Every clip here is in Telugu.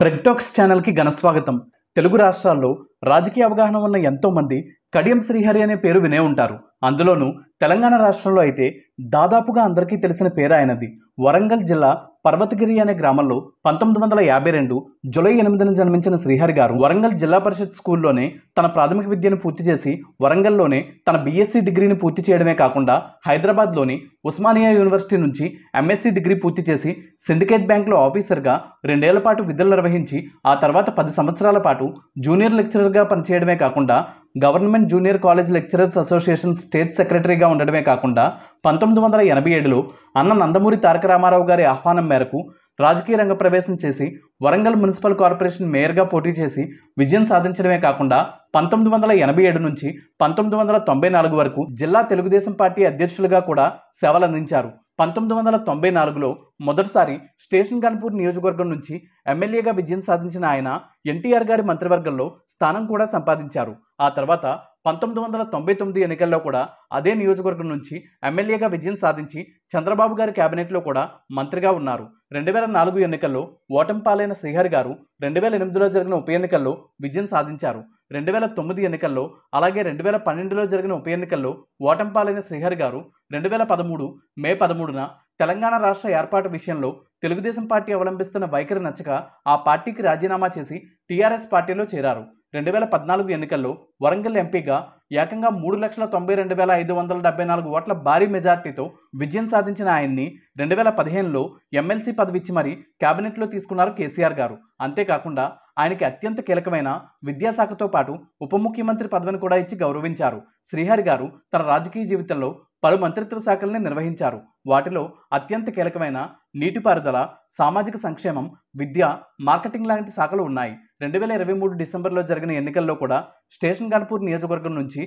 ప్రెగ్టాక్స్ ఛానల్కి ఘనస్వాగతం తెలుగు రాష్ట్రాల్లో రాజకీయ అవగాహన ఉన్న ఎంతోమంది కడియం శ్రీహరి అనే పేరు వినే ఉంటారు అందులోనూ తెలంగాణ రాష్ట్రంలో అయితే దాదాపుగా అందరికీ తెలిసిన పేరు ఆయనది వరంగల్ జిల్లా పర్వతగిరి అనే గ్రామంలో పంతొమ్మిది వందల యాభై రెండు జులై ఎనిమిదిన జన్మించిన శ్రీహరి గారు వరంగల్ జిల్లా పరిషత్ స్కూల్లోనే తన ప్రాథమిక విద్యను పూర్తి చేసి వరంగల్లోనే తన బీఎస్సీ డిగ్రీని పూర్తి చేయడమే కాకుండా హైదరాబాద్లోని ఉస్మానియా యూనివర్సిటీ నుంచి ఎంఎస్సీ డిగ్రీ పూర్తి చేసి సిండికేట్ బ్యాంకులో ఆఫీసర్గా రెండేళ్ల పాటు విధులు నిర్వహించి ఆ తర్వాత పది సంవత్సరాల పాటు జూనియర్ లెక్చరర్గా పనిచేయడమే కాకుండా government junior college lecturers association state సెక్రటరీగా ఉండడమే కాకుండా పంతొమ్మిది వందల ఎనభై ఏడులో అన్న నందమూరి తారక రామారావు గారి ఆహ్వానం మేరకు రాజకీయ రంగ ప్రవేశం చేసి వరంగల్ మున్సిపల్ కార్పొరేషన్ మేయర్గా పోటీ చేసి విజయం సాధించడమే కాకుండా పంతొమ్మిది వందల ఎనభై ఏడు నుంచి పంతొమ్మిది వందల తొంభై నాలుగు వరకు జిల్లా తెలుగుదేశం పార్టీ అధ్యక్షులుగా కూడా సేవలందించారు పంతొమ్మిది వందల తొంభై నాలుగులో మొదటిసారి స్టేషన్ గన్పూర్ నియోజకవర్గం నుంచి ఎమ్మెల్యేగా విజయం సాధించిన ఆయన ఎన్టీఆర్ గారి మంత్రివర్గంలో స్థానం కూడా సంపాదించారు ఆ తర్వాత పంతొమ్మిది వందల తొంభై తొమ్మిది ఎన్నికల్లో కూడా అదే నియోజకవర్గం నుంచి ఎమ్మెల్యేగా విజయం సాధించి చంద్రబాబు గారి కేబినెట్లో కూడా మంత్రిగా ఉన్నారు రెండు వేల నాలుగు ఎన్నికల్లో ఓటంపాలైన పాలైన శ్రీహరి గారు రెండు వేల ఎనిమిదిలో జరిగిన ఉప ఎన్నికల్లో విజయం సాధించారు రెండు వేల తొమ్మిది ఎన్నికల్లో అలాగే రెండు వేల పన్నెండులో జరిగిన ఉప ఎన్నికల్లో ఓటంపాలైన పాలైన శ్రీహరి గారు రెండు వేల పదమూడు మే పదమూడున తెలంగాణ రాష్ట్ర ఏర్పాటు విషయంలో తెలుగుదేశం పార్టీ అవలంబిస్తున్న వైఖరి నచ్చక ఆ పార్టీకి రాజీనామా చేసి టీఆర్ఎస్ పార్టీలో చేరారు రెండు వేల పద్నాలుగు ఎన్నికల్లో వరంగల్ ఎంపీగా ఏకంగా మూడు లక్షల తొంభై రెండు వేల ఐదు వందల డెబ్బై నాలుగు ఓట్ల భారీ మెజార్టీతో విజయం సాధించిన ఆయన్ని రెండు వేల పదిహేనులో ఎమ్మెల్సీ పదవి ఇచ్చి మరీ కేబినెట్లో తీసుకున్నారు కేసీఆర్ గారు అంతేకాకుండా ఆయనకి అత్యంత కీలకమైన విద్యాశాఖతో పాటు ఉప ముఖ్యమంత్రి పదవిని కూడా ఇచ్చి గౌరవించారు శ్రీహరి గారు తన రాజకీయ జీవితంలో పలు మంత్రిత్వ శాఖల్ని నిర్వహించారు వాటిలో అత్యంత కీలకమైన నీటిపారుదల సామాజిక సంక్షేమం విద్య మార్కెటింగ్ లాంటి శాఖలు ఉన్నాయి రెండు వేల ఇరవై మూడు డిసెంబర్లో జరిగిన ఎన్నికల్లో కూడా స్టేషన్ గణపూర్ నియోజకవర్గం నుంచి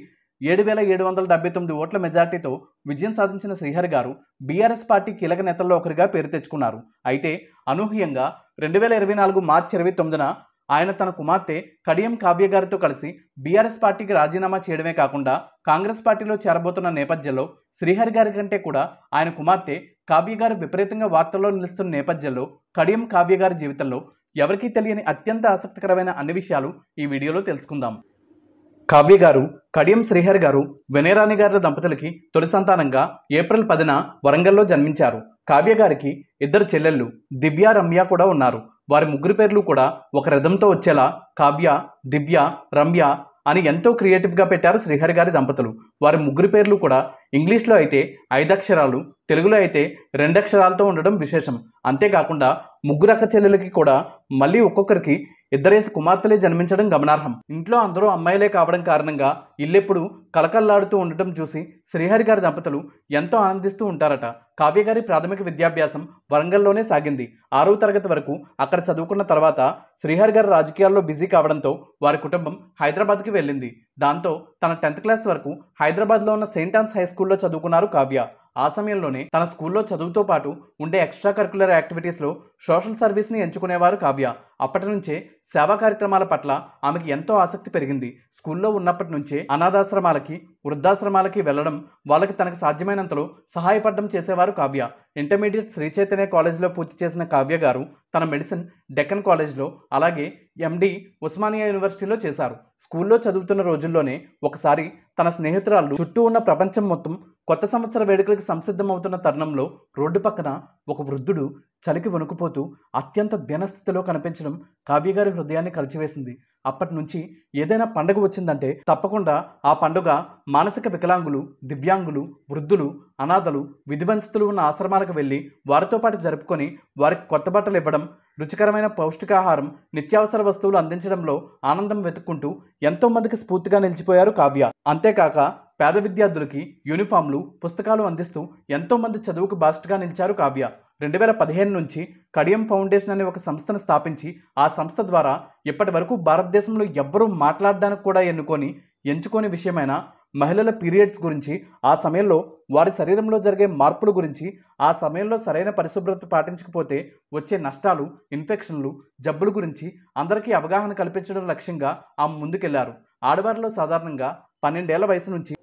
ఏడు వేల ఏడు వందల డెబ్బై తొమ్మిది ఓట్ల మెజార్టీతో విజయం సాధించిన శ్రీహరి గారు బీఆర్ఎస్ పార్టీ కీలక నేతల్లో ఒకరిగా పేరు తెచ్చుకున్నారు అయితే అనూహ్యంగా రెండు వేల ఇరవై నాలుగు మార్చి ఇరవై తొమ్మిదిన ఆయన తన కుమార్తె కడియం కావ్య గారితో కలిసి బీఆర్ఎస్ పార్టీకి రాజీనామా చేయడమే కాకుండా కాంగ్రెస్ పార్టీలో చేరబోతున్న నేపథ్యంలో శ్రీహరి గారి కంటే కూడా ఆయన కుమార్తె కావ్య గారు విపరీతంగా వార్తల్లో నిలుస్తున్న నేపథ్యంలో కడియం కావ్య గారి జీవితంలో ఎవరికీ తెలియని అత్యంత ఆసక్తికరమైన అన్ని విషయాలు ఈ వీడియోలో తెలుసుకుందాం కావ్య గారు కడియం శ్రీహరి గారు వినయరాణి గారి దంపతులకి తొలి సంతానంగా ఏప్రిల్ పదిన వరంగల్లో జన్మించారు కావ్య గారికి ఇద్దరు చెల్లెళ్ళు దివ్య రమ్య కూడా ఉన్నారు వారి ముగ్గురు పేర్లు కూడా ఒక రథంతో వచ్చేలా కావ్య దివ్య రమ్య అని ఎంతో క్రియేటివ్గా పెట్టారు శ్రీహరి గారి దంపతులు వారి ముగ్గురు పేర్లు కూడా ఇంగ్లీష్లో అయితే ఐదక్షరాలు తెలుగులో అయితే రెండక్షరాలతో ఉండడం విశేషం అంతేకాకుండా ముగ్గురక్క చెల్లెలకి కూడా మళ్ళీ ఒక్కొక్కరికి ఇద్దరేసి కుమార్తెలే జన్మించడం గమనార్హం ఇంట్లో అందరూ అమ్మాయిలే కావడం కారణంగా ఇల్లెప్పుడు కలకల్లాడుతూ ఉండటం చూసి శ్రీహరి గారి దంపతులు ఎంతో ఆనందిస్తూ ఉంటారట కావ్య గారి ప్రాథమిక విద్యాభ్యాసం వరంగల్లోనే సాగింది ఆరవ తరగతి వరకు అక్కడ చదువుకున్న తర్వాత శ్రీహరి గారి రాజకీయాల్లో బిజీ కావడంతో వారి కుటుంబం హైదరాబాద్కి వెళ్ళింది దాంతో తన టెన్త్ క్లాస్ వరకు హైదరాబాద్లో ఉన్న సెయింట్ ఆన్స్ హై స్కూల్లో చదువుకున్నారు కావ్య ఆ సమయంలోనే తన స్కూల్లో చదువుతో పాటు ఉండే ఎక్స్ట్రా కరికులర్ యాక్టివిటీస్లో సోషల్ సర్వీస్ని ఎంచుకునేవారు కావ్య అప్పటి నుంచే సేవా కార్యక్రమాల పట్ల ఆమెకి ఎంతో ఆసక్తి పెరిగింది స్కూల్లో ఉన్నప్పటి నుంచే అనాథాశ్రమాలకి వృద్ధాశ్రమాలకి వెళ్ళడం వాళ్ళకి తనకు సాధ్యమైనంతలో సహాయపడడం చేసేవారు కావ్య ఇంటర్మీడియట్ శ్రీ చైతన్య కాలేజీలో పూర్తి చేసిన కావ్య గారు తన మెడిసిన్ డెక్కన్ కాలేజ్లో అలాగే ఎండి ఉస్మానియా యూనివర్సిటీలో చేశారు స్కూల్లో చదువుతున్న రోజుల్లోనే ఒకసారి తన స్నేహితురాలు చుట్టూ ఉన్న ప్రపంచం మొత్తం కొత్త సంవత్సర వేడుకలకు సంసిద్ధమవుతున్న తరుణంలో రోడ్డు పక్కన ఒక వృద్ధుడు చలికి వణుకుపోతూ అత్యంత దినస్థితిలో కనిపించడం కావ్యగారి హృదయాన్ని కలిచివేసింది అప్పటి నుంచి ఏదైనా పండుగ వచ్చిందంటే తప్పకుండా ఆ పండుగ మానసిక వికలాంగులు దివ్యాంగులు వృద్ధులు అనాథలు విధివంశతులు ఉన్న ఆశ్రమాలకు వెళ్ళి వారితో పాటు జరుపుకొని వారికి కొత్త బట్టలు ఇవ్వడం రుచికరమైన పౌష్టికాహారం నిత్యావసర వస్తువులు అందించడంలో ఆనందం వెతుక్కుంటూ ఎంతో మందికి స్ఫూర్తిగా నిలిచిపోయారు కావ్య అంతేకాక పేద విద్యార్థులకి యూనిఫామ్లు పుస్తకాలు అందిస్తూ ఎంతోమంది చదువుకు బాస్ట్గా నిలిచారు కావ్య రెండు వేల పదిహేను నుంచి కడియం ఫౌండేషన్ అనే ఒక సంస్థను స్థాపించి ఆ సంస్థ ద్వారా ఇప్పటి వరకు భారతదేశంలో ఎవ్వరూ మాట్లాడడానికి కూడా ఎన్నుకొని ఎంచుకోని విషయమైన మహిళల పీరియడ్స్ గురించి ఆ సమయంలో వారి శరీరంలో జరిగే మార్పుల గురించి ఆ సమయంలో సరైన పరిశుభ్రత పాటించకపోతే వచ్చే నష్టాలు ఇన్ఫెక్షన్లు జబ్బుల గురించి అందరికీ అవగాహన కల్పించడం లక్ష్యంగా ఆమె ముందుకెళ్లారు ఆడవారిలో సాధారణంగా పన్నెండేళ్ల వయసు నుంచి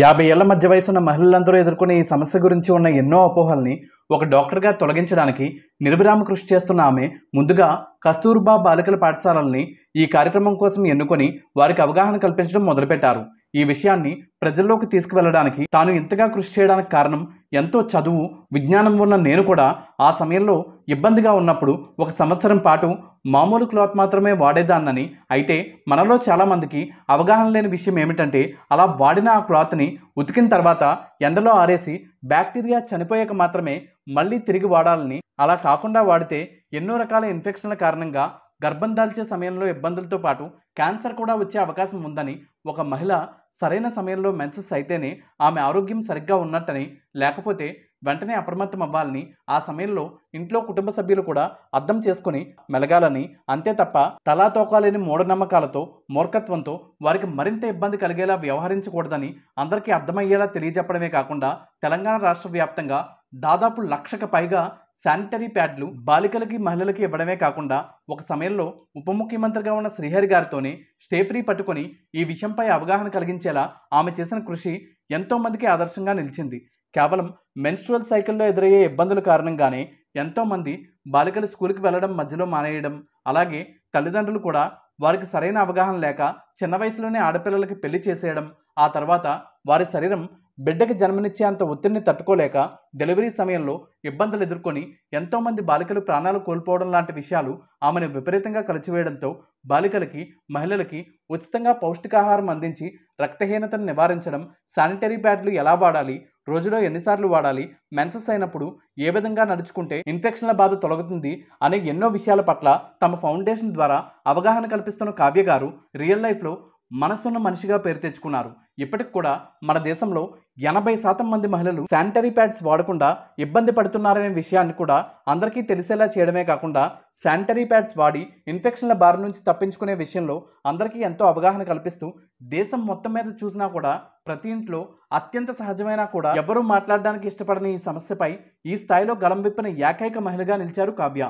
యాభై ఏళ్ల మధ్య వయసున్న మహిళలందరూ ఎదుర్కొనే ఈ సమస్య గురించి ఉన్న ఎన్నో అపోహల్ని ఒక డాక్టర్గా తొలగించడానికి నిర్విరామ కృషి చేస్తున్న ఆమె ముందుగా కస్తూర్బా బాలికల పాఠశాలల్ని ఈ కార్యక్రమం కోసం ఎన్నుకొని వారికి అవగాహన కల్పించడం మొదలుపెట్టారు ఈ విషయాన్ని ప్రజల్లోకి తీసుకువెళ్ళడానికి తాను ఇంతగా కృషి చేయడానికి కారణం ఎంతో చదువు విజ్ఞానం ఉన్న నేను కూడా ఆ సమయంలో ఇబ్బందిగా ఉన్నప్పుడు ఒక సంవత్సరం పాటు మామూలు క్లాత్ మాత్రమే వాడేదాన్నని అయితే మనలో చాలామందికి అవగాహన లేని విషయం ఏమిటంటే అలా వాడిన ఆ క్లాత్ని ఉతికిన తర్వాత ఎండలో ఆరేసి బ్యాక్టీరియా చనిపోయాక మాత్రమే మళ్ళీ తిరిగి వాడాలని అలా కాకుండా వాడితే ఎన్నో రకాల ఇన్ఫెక్షన్ల కారణంగా గర్భం దాల్చే సమయంలో ఇబ్బందులతో పాటు క్యాన్సర్ కూడా వచ్చే అవకాశం ఉందని ఒక మహిళ సరైన సమయంలో మెన్సెస్ అయితేనే ఆమె ఆరోగ్యం సరిగ్గా ఉన్నట్టని లేకపోతే వెంటనే అప్రమత్తం అవ్వాలని ఆ సమయంలో ఇంట్లో కుటుంబ సభ్యులు కూడా అర్థం చేసుకుని మెలగాలని అంతే తప్ప తలాతోకాలేని మూఢనమ్మకాలతో మూర్ఖత్వంతో వారికి మరింత ఇబ్బంది కలిగేలా వ్యవహరించకూడదని అందరికీ అర్థమయ్యేలా తెలియజెప్పడమే కాకుండా తెలంగాణ రాష్ట్ర వ్యాప్తంగా దాదాపు లక్షకు పైగా శానిటరీ ప్యాడ్లు బాలికలకి మహిళలకి ఇవ్వడమే కాకుండా ఒక సమయంలో ఉప ముఖ్యమంత్రిగా ఉన్న శ్రీహరి గారితోనే స్టేఫ్రీ పట్టుకొని ఈ విషయంపై అవగాహన కలిగించేలా ఆమె చేసిన కృషి ఎంతోమందికి ఆదర్శంగా నిలిచింది కేవలం మెన్స్ట్రువల్ సైకిల్లో ఎదురయ్యే ఇబ్బందుల కారణంగానే ఎంతోమంది బాలికలు స్కూల్కి వెళ్ళడం మధ్యలో మానేయడం అలాగే తల్లిదండ్రులు కూడా వారికి సరైన అవగాహన లేక చిన్న వయసులోనే ఆడపిల్లలకి పెళ్లి చేసేయడం ఆ తర్వాత వారి శరీరం బిడ్డకి జన్మనిచ్చే అంత ఒత్తిడిని తట్టుకోలేక డెలివరీ సమయంలో ఇబ్బందులు ఎదుర్కొని ఎంతోమంది బాలికలు ప్రాణాలు కోల్పోవడం లాంటి విషయాలు ఆమెను విపరీతంగా కలిచివేయడంతో బాలికలకి మహిళలకి ఉచితంగా పౌష్టికాహారం అందించి రక్తహీనతను నివారించడం శానిటరీ ప్యాడ్లు ఎలా వాడాలి రోజులో ఎన్నిసార్లు వాడాలి మెన్సెస్ అయినప్పుడు ఏ విధంగా నడుచుకుంటే ఇన్ఫెక్షన్ల బాధ తొలగుతుంది అనే ఎన్నో విషయాల పట్ల తమ ఫౌండేషన్ ద్వారా అవగాహన కల్పిస్తున్న కావ్య గారు రియల్ లైఫ్లో మనసున్న మనిషిగా పేరు తెచ్చుకున్నారు ఇప్పటికి కూడా మన దేశంలో ఎనభై శాతం మంది మహిళలు శానిటరీ ప్యాడ్స్ వాడకుండా ఇబ్బంది పడుతున్నారనే విషయాన్ని కూడా అందరికీ తెలిసేలా చేయడమే కాకుండా శానిటరీ ప్యాడ్స్ వాడి ఇన్ఫెక్షన్ల బారి నుంచి తప్పించుకునే విషయంలో అందరికీ ఎంతో అవగాహన కల్పిస్తూ దేశం మొత్తం మీద చూసినా కూడా ప్రతి ఇంట్లో అత్యంత సహజమైన కూడా ఎవరూ మాట్లాడడానికి ఇష్టపడని ఈ సమస్యపై ఈ స్థాయిలో గలం ఏకైక మహిళగా నిలిచారు కావ్య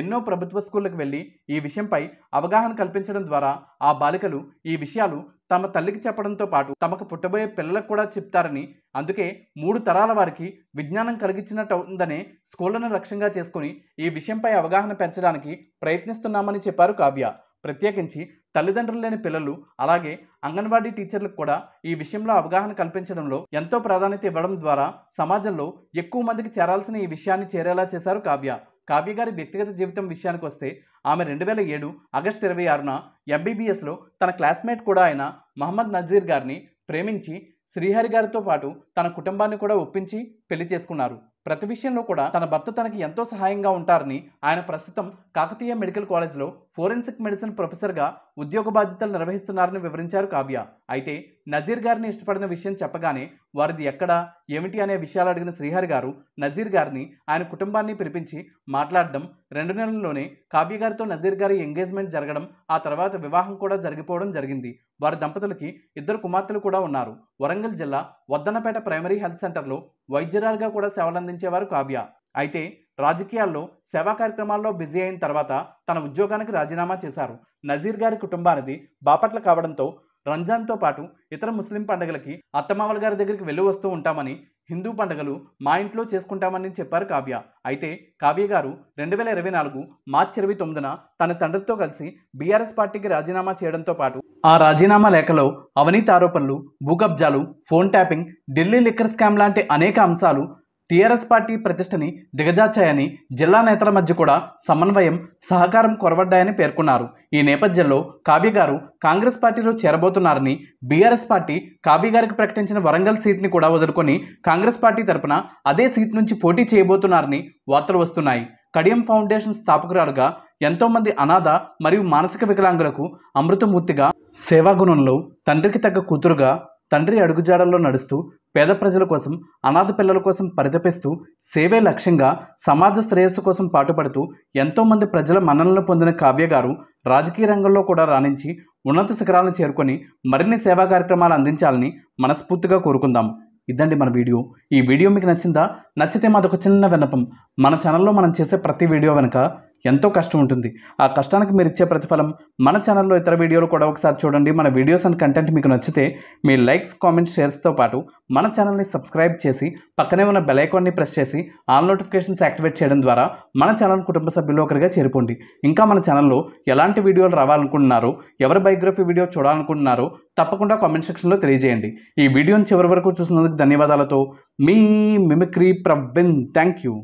ఎన్నో ప్రభుత్వ స్కూళ్లకు వెళ్ళి ఈ విషయంపై అవగాహన కల్పించడం ద్వారా ఆ బాలికలు ఈ విషయాలు తమ తల్లికి చెప్పడంతో పాటు తమకు పుట్టబోయే పిల్లలకు కూడా చెప్తారని అందుకే మూడు తరాల వారికి విజ్ఞానం కలిగించినట్టు ఉందనే స్కూళ్లను లక్ష్యంగా చేసుకుని ఈ విషయంపై అవగాహన పెంచడానికి ప్రయత్నిస్తున్నామని చెప్పారు కావ్య ప్రత్యేకించి తల్లిదండ్రులు లేని పిల్లలు అలాగే అంగన్వాడీ టీచర్లకు కూడా ఈ విషయంలో అవగాహన కల్పించడంలో ఎంతో ప్రాధాన్యత ఇవ్వడం ద్వారా సమాజంలో ఎక్కువ మందికి చేరాల్సిన ఈ విషయాన్ని చేరేలా చేశారు కావ్య కావ్య గారి వ్యక్తిగత జీవితం విషయానికి వస్తే ఆమె రెండు వేల ఏడు ఆగస్టు ఇరవై ఆరున ఎంబీబీఎస్లో తన క్లాస్మేట్ కూడా అయిన మహమ్మద్ నజీర్ గారిని ప్రేమించి శ్రీహరి గారితో పాటు తన కుటుంబాన్ని కూడా ఒప్పించి పెళ్లి చేసుకున్నారు ప్రతి విషయంలో కూడా తన భర్త తనకి ఎంతో సహాయంగా ఉంటారని ఆయన ప్రస్తుతం కాకతీయ మెడికల్ కాలేజ్లో ఫోరెన్సిక్ మెడిసిన్ ప్రొఫెసర్గా ఉద్యోగ బాధ్యతలు నిర్వహిస్తున్నారని వివరించారు కావ్య అయితే నజీర్ గారిని ఇష్టపడిన విషయం చెప్పగానే వారిది ఎక్కడ ఏమిటి అనే విషయాలు అడిగిన శ్రీహరి గారు నజీర్ గారిని ఆయన కుటుంబాన్ని పిలిపించి మాట్లాడడం రెండు నెలల్లోనే కావ్య గారితో నజీర్ గారి ఎంగేజ్మెంట్ జరగడం ఆ తర్వాత వివాహం కూడా జరిగిపోవడం జరిగింది వారి దంపతులకి ఇద్దరు కుమార్తెలు కూడా ఉన్నారు వరంగల్ జిల్లా వద్దనపేట ప్రైమరీ హెల్త్ సెంటర్లో వైద్యురాలుగా కూడా సేవలందించేవారు కావ్య అయితే రాజకీయాల్లో సేవా కార్యక్రమాల్లో బిజీ అయిన తర్వాత తన ఉద్యోగానికి రాజీనామా చేశారు నజీర్ గారి కుటుంబానికి బాపట్ల కావడంతో రంజాన్తో పాటు ఇతర ముస్లిం పండుగలకి అత్తమామల గారి దగ్గరికి వెళ్ళి వస్తూ ఉంటామని హిందూ పండుగలు మా ఇంట్లో చేసుకుంటామని చెప్పారు కావ్య అయితే కావ్య గారు రెండు వేల ఇరవై నాలుగు మార్చి ఇరవై తొమ్మిదిన తన తండ్రితో కలిసి బీఆర్ఎస్ పార్టీకి రాజీనామా చేయడంతో పాటు ఆ రాజీనామా లేఖలో అవినీతి ఆరోపణలు భూకబ్జాలు phone tapping Delhi liquor scam లాంటి అనేక అంశాలు టీఆర్ఎస్ పార్టీ ప్రతిష్టని దిగజార్చాయని జిల్లా నేతల మధ్య కూడా సమన్వయం సహకారం కొరవడ్డాయని పేర్కొన్నారు ఈ నేపథ్యంలో కావ్య గారు కాంగ్రెస్ పార్టీలో చేరబోతున్నారని బీఆర్ఎస్ పార్టీ కావ్య గారికి ప్రకటించిన వరంగల్ సీట్ని కూడా వదులుకొని కాంగ్రెస్ పార్టీ తరపున అదే సీట్ నుంచి పోటీ చేయబోతున్నారని వార్తలు వస్తున్నాయి కడియం ఫౌండేషన్ స్థాపకురాలుగా ఎంతోమంది అనాథ మరియు మానసిక వికలాంగులకు అమృతమూర్తిగా సేవాగుణంలో తండ్రికి తగ్గ కూతురుగా తండ్రి అడుగుజాడల్లో నడుస్తూ పేద ప్రజల కోసం అనాథ పిల్లల కోసం పరితపిస్తూ సేవే లక్ష్యంగా సమాజ శ్రేయస్సు కోసం పాటుపడుతూ ఎంతోమంది ప్రజల మన్ననలు పొందిన కావ్య గారు రాజకీయ రంగంలో కూడా రాణించి ఉన్నత శిఖరాలను చేరుకొని మరిన్ని సేవా కార్యక్రమాలు అందించాలని మనస్ఫూర్తిగా కోరుకుందాం ఇదండి మన వీడియో ఈ వీడియో మీకు నచ్చిందా నచ్చితే మాదొక చిన్న విన్నపం మన ఛానల్లో మనం చేసే ప్రతి వీడియో వెనుక ఎంతో కష్టం ఉంటుంది ఆ కష్టానికి మీరు ఇచ్చే ప్రతిఫలం మన ఛానల్లో ఇతర వీడియోలు కూడా ఒకసారి చూడండి మన వీడియోస్ అండ్ కంటెంట్ మీకు నచ్చితే మీ లైక్స్ కామెంట్స్ షేర్స్తో పాటు మన ఛానల్ని సబ్స్క్రైబ్ చేసి పక్కనే ఉన్న బెలైకాన్ని ప్రెస్ చేసి ఆల్ నోటిఫికేషన్స్ యాక్టివేట్ చేయడం ద్వారా మన ఛానల్ కుటుంబ సభ్యులు ఒకరిగా చేరుకోండి ఇంకా మన ఛానల్లో ఎలాంటి వీడియోలు రావాలనుకుంటున్నారో ఎవరి బయోగ్రఫీ వీడియో చూడాలనుకుంటున్నారో తప్పకుండా కామెంట్ సెక్షన్లో తెలియజేయండి ఈ వీడియోని చివరి వరకు చూసినందుకు ధన్యవాదాలతో మీ మిమిక్రీ ప్రవీణ్ థ్యాంక్ యూ